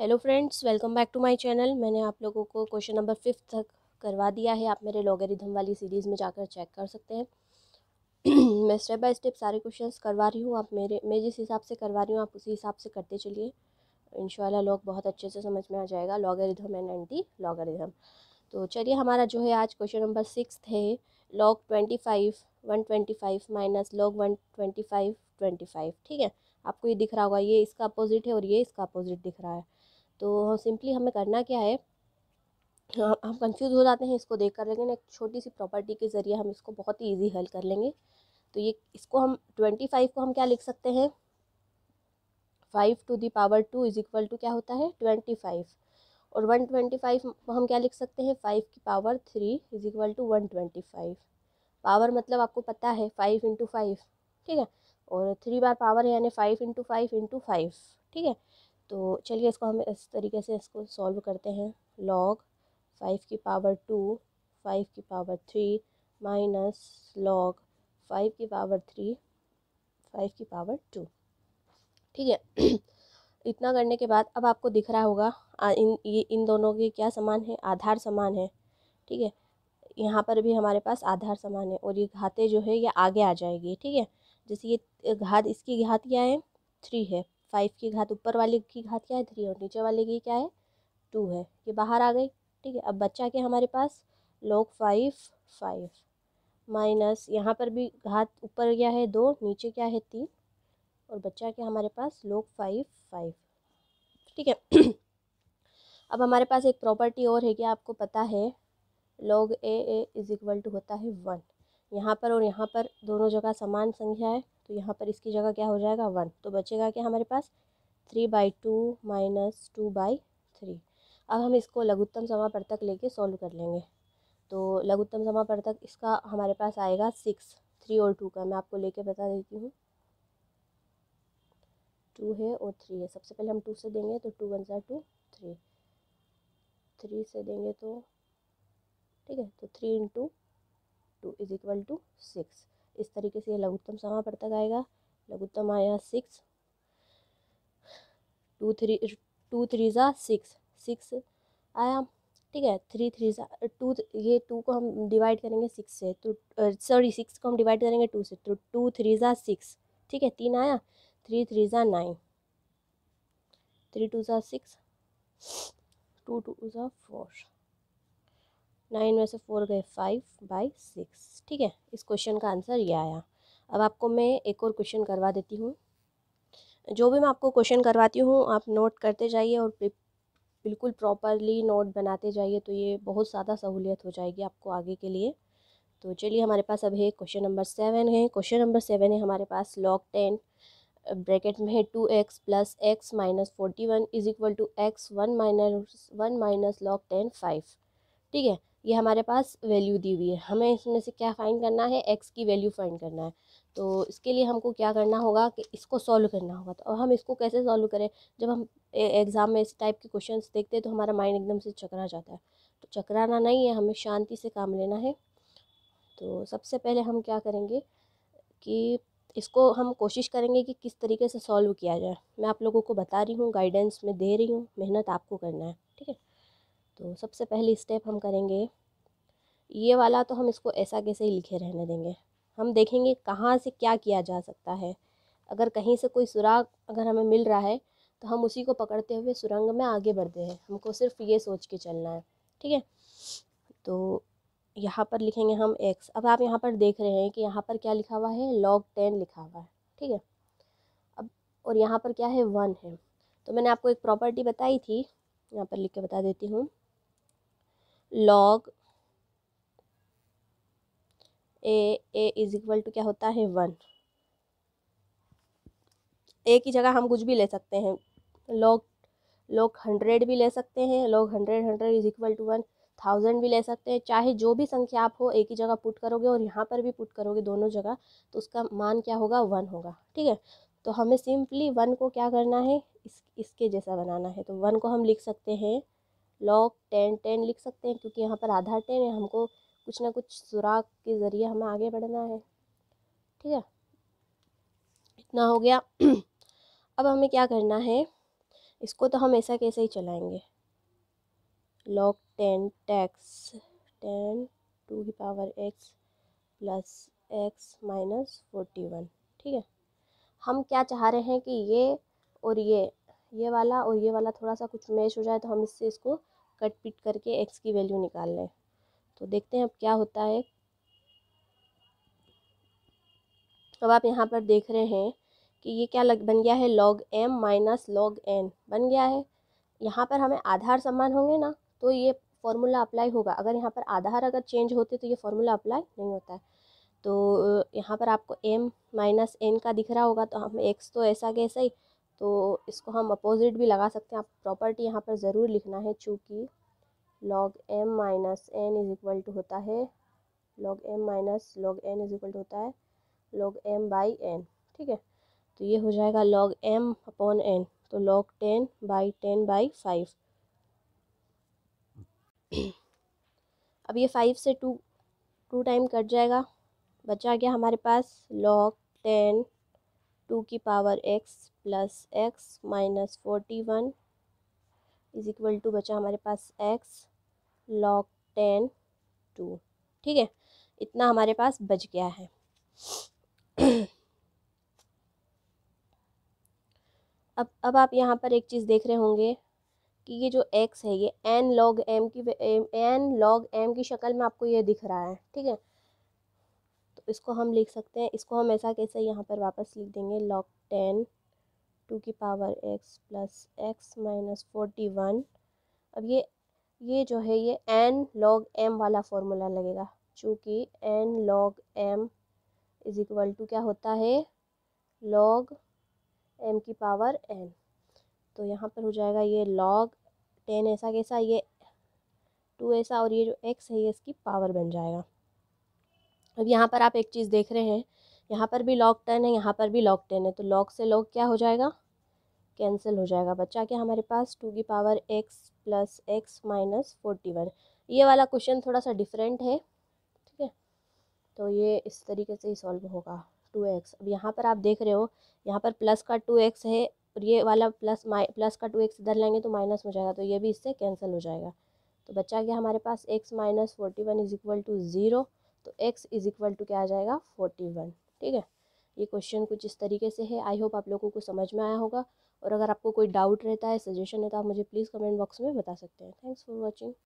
hello friends welcome back to my channel मैंने आप लोगों को क्वेश्चन नंबर फिफ्थ तक करवा दिया है आप मेरे लॉगरिथम वाली सीरीज़ में जाकर चेक कर सकते हैं मैं स्टेप बाय स्टेप सारे क्वेश्चंस करवा रही हूँ आप मेरे मैं जिस हिसाब से करवा रही हूँ आप उसी हिसाब से करते चलिए इन लोग बहुत अच्छे से समझ में आ जाएगा लॉगरिथम एंड एंटी लॉगरिथम तो चलिए हमारा जो है आज क्वेश्चन नंबर सिक्स है log twenty five one twenty five minus log one twenty five twenty five ठीक है आपको ये दिख रहा होगा ये इसका अपोजिट है और ये इसका अपोजिट दिख रहा है तो सिंपली हाँ, हमें करना क्या है हाँ, हम कंफ्यूज हो जाते हैं इसको देख कर लेकिन एक छोटी सी प्रॉपर्टी के ज़रिए हम इसको बहुत ही ईजी हल कर लेंगे तो ये इसको हम ट्वेंटी फाइव को हम क्या लिख सकते हैं five to the power two is equal to क्या होता है ट्वेंटी फाइव और वन ट्वेंटी फाइव को हम क्या लिख सकते हैं फाइव की power three is equal to one twenty five power मतलब आपको पता है फाइव इंटू फाइव ठीक है और थ्री बार पावर है यानी five into five into five ठीक है तो चलिए इसको हम इस तरीके से इसको सॉल्व करते हैं लॉग फाइव की पावर टू फाइव की power three minus log five की पावर थ्री फाइव की पावर टू ठीक है इतना करने के बाद अब आपको दिख रहा होगा इन ये इन दोनों के क्या समान है आधार समान है ठीक है यहाँ पर भी हमारे पास आधार समान है और ये घाते जो है ये आगे आ जाएगी ठीक है जैसे ये घात इसकी घात क्या है थ्री है फाइव की घात ऊपर वाले की घात क्या है थ्री और नीचे वाले की क्या है टू है ये बाहर आ गई ठीक है अब बच्चा क्या हमारे पास लॉग फाइव फाइव माइनस यहाँ पर भी घात ऊपर क्या है दो नीचे क्या है तीन और बच्चा क्या हमारे पास लॉग फाइव फाइव ठीक है अब हमारे पास एक प्रॉपर्टी और है कि आपको पता है log a a is equal to होता है वन यहाँ पर और यहाँ पर दोनों जगह समान संख्या है तो यहाँ पर इसकी जगह क्या हो जाएगा वन तो बचेगा क्या हमारे पास three by two minus two by three अब हम इसको लघुत्तम समापर्तक लेके सॉल्व कर लेंगे तो लघुत्तम तक इसका हमारे पास आएगा सिक्स थ्री और टू का मैं आपको लेके बता देती हूँ टू है और थ्री है सबसे पहले हम टू से देंगे तो टू वन सा टू थ्री थ्री से देंगे तो ठीक है तो three into two is equal to six इस तरीके से ये लघुत्तम समापद तक आएगा लघुत्तम आया six two three two three ज़ा सिक्स सिक्स आया ठीक है थ्री थ्री ज़ा टू ये टू को हम डिवाइड करेंगे सिक्स से तो सॉरी सिक्स को हम डिवाइड करेंगे टू से तो टू थ्री ज़ा सिक्स ठीक है तीन आया थ्री थ्री ज़ा नाइन थ्री टू ज़ा सिक्स टू टू ज़ा फोर नाइन में से फोर गए फाइव बाई सिक्स ठीक है इस क्वेश्चन का आंसर ये आया अब आपको मैं एक और क्वेश्चन करवा देती हूँ जो भी मैं आपको क्वेश्चन करवाती हूँ आप नोट करते जाइए और बिल्कुल प्रॉपरली नोट बनाते जाइए तो ये बहुत ज़्यादा सहूलियत हो जाएगी आपको आगे के लिए तो चलिए हमारे पास अब है क्वेश्चन नंबर सेवन है क्वेश्चन नंबर सेवन है हमारे पास लॉग टेन ब्रैकेट में है two x plus x minus forty one is equal to x one minus one minus log ten five ठीक है ये हमारे पास वैल्यू दी हुई है हमें इसमें से क्या फाइंड करना है एक्स की वैल्यू फाइंड करना है तो इसके लिए हमको क्या करना होगा कि इसको सॉल्व करना होगा तो अब हम इसको कैसे सॉल्व करें जब हम एग्ज़ाम में इस टाइप के क्वेश्चन देखते हैं तो हमारा माइंड एकदम से चकरा जाता है तो चकराना नहीं है हमें शांति से काम लेना है तो सबसे पहले हम क्या करेंगे कि इसको हम कोशिश करेंगे कि किस तरीके से सॉल्व किया जाए मैं आप लोगों को बता रही हूँ गाइडेंस में दे रही हूँ मेहनत आपको करना है ठीक है तो सबसे पहले स्टेप हम करेंगे ये वाला तो हम इसको ऐसा कैसे ही लिखे रहने देंगे हम देखेंगे कहाँ से क्या किया जा सकता है अगर कहीं से कोई सुराग अगर हमें मिल रहा है तो हम उसी को पकड़ते हुए सुरंग में आगे बढ़ते हैं हमको सिर्फ ये सोच के चलना है ठीक है तो यहाँ पर लिखेंगे हम एक्स अब आप यहाँ पर देख रहे हैं कि यहाँ पर क्या लिखा हुआ है लॉग टेन लिखा हुआ है ठीक है अब और यहाँ पर क्या है वन है तो मैंने आपको एक प्रॉपर्टी बताई थी यहाँ पर लिख के बता देती हूँ log a a is equal to क्या होता है वन ए की जगह हम कुछ भी ले सकते हैं लॉग लोग हंड्रेड भी ले सकते हैं log hundred hundred is equal to one thousand भी ले सकते हैं चाहे जो भी संख्या आप हो एक ही जगह पुट करोगे और यहाँ पर भी पुट करोगे दोनों जगह तो उसका मान क्या होगा वन होगा ठीक है तो हमें सिंपली वन को क्या करना है इस इसके जैसा बनाना है तो वन को हम लिख सकते हैं लॉग टेन टेन लिख सकते हैं क्योंकि यहाँ पर आधार टेन है हमको कुछ ना कुछ सुराख के ज़रिए हमें आगे बढ़ना है ठीक है इतना हो गया अब हमें क्या करना है इसको तो हम ऐसा कैसे ही चलाएंगे log ten tax ten two की power x plus x minus forty one ठीक है हम क्या चाह रहे हैं कि ये और ये ये वाला और ये वाला थोड़ा सा कुछ मैच हो जाए तो हम इससे इसको कट पिट करके एक्स की वैल्यू निकाल लें तो देखते हैं अब क्या होता है अब आप यहाँ पर देख रहे हैं कि ये क्या लग बन गया है log m minus log n बन गया है यहाँ पर हमें आधार समान होंगे ना तो ये फॉर्मूला अप्लाई होगा अगर यहाँ पर आधार अगर चेंज होते तो ये फॉर्मूला अप्लाई नहीं होता है तो यहाँ पर आपको एम माइनस एन का दिख रहा होगा तो हम एक्स तो ऐसा कैसा ही तो इसको हम अपोजिट भी लगा सकते हैं आप प्रॉपर्टी यहाँ पर ज़रूर लिखना है चूँकि log m minus n is equal to होता है log m minus log n is equal to होता है लॉग एम बाई एन ठीक है तो ये हो जाएगा लॉग एम अपॉन एन तो log ten by ten by five अब ये फाइव से टू टू टाइम कट जाएगा बचा गया हमारे पास लॉग टेन टू की power x plus x minus forty one is equal to बचा हमारे पास एक्स लॉग टेन टू ठीक है इतना हमारे पास बच गया है अब अब आप यहाँ पर एक चीज़ देख रहे होंगे कि ये जो एक्स है ये एन लॉग एम की एन लॉग एम की शक्ल में आपको ये दिख रहा है ठीक है इसको हम लिख सकते हैं इसको हम ऐसा कैसे यहाँ पर वापस लिख देंगे लॉक टेन टू की power x plus x minus forty one अब ये ये जो है ये एन लॉग एम वाला फॉर्मूला लगेगा चूँकि n log m is equal to क्या होता है लॉग एम की पावर एन तो यहाँ पर हो जाएगा ये लॉग टेन ऐसा कैसा ये टू ऐसा और ये जो एक्स है ये इसकी पावर बन जाएगा अब यहाँ पर आप एक चीज़ देख रहे हैं यहाँ पर भी लॉक टेन है यहाँ पर भी लॉक टेन है तो लॉक से लॉक क्या हो जाएगा कैंसिल हो जाएगा बच्चा क्या हमारे पास टू की power x plus x minus forty one ये वाला क्वेश्चन थोड़ा सा डिफरेंट है ठीक है तो ये इस तरीके से ही सॉल्व होगा टू एक्स अब यहाँ पर आप देख रहे हो यहाँ पर प्लस का टू एक्स है और ये वाला प्लस माइ प्लस का टू एक्स इधर लेंगे तो माइनस हो जाएगा तो ये भी इससे कैंसिल हो जाएगा तो बच्चा क्या हमारे पास x minus forty one is equal to zero तो एक्स इज इक्वल टू क्या आ जाएगा फोर्टी वन ठीक है ये क्वेश्चन कुछ इस तरीके से है आई होप आप लोगों को समझ में आया होगा और अगर आपको कोई डाउट रहता है सजेशन है तो आप मुझे प्लीज़ कमेंट बॉक्स में बता सकते हैं थैंक्स फॉर वॉचिंग